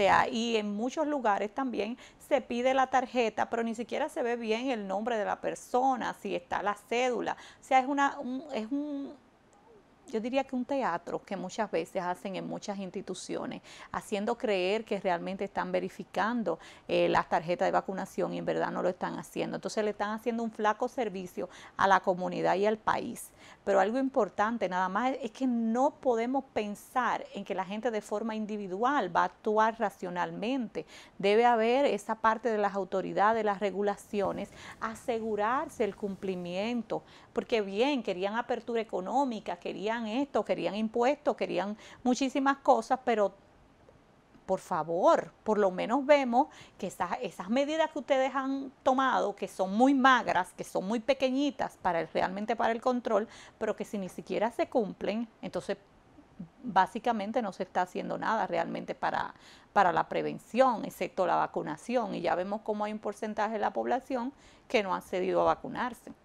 O sea, y en muchos lugares también se pide la tarjeta, pero ni siquiera se ve bien el nombre de la persona, si está la cédula. O sea, es, una, es un yo diría que un teatro que muchas veces hacen en muchas instituciones, haciendo creer que realmente están verificando eh, las tarjetas de vacunación y en verdad no lo están haciendo. Entonces le están haciendo un flaco servicio a la comunidad y al país. Pero algo importante nada más es que no podemos pensar en que la gente de forma individual va a actuar racionalmente. Debe haber esa parte de las autoridades, las regulaciones, asegurarse el cumplimiento, porque bien, querían apertura económica, querían esto, querían impuestos, querían muchísimas cosas, pero por favor, por lo menos vemos que esas, esas, medidas que ustedes han tomado, que son muy magras, que son muy pequeñitas para realmente para el control, pero que si ni siquiera se cumplen, entonces básicamente no se está haciendo nada realmente para, para la prevención, excepto la vacunación. Y ya vemos cómo hay un porcentaje de la población que no ha cedido a vacunarse.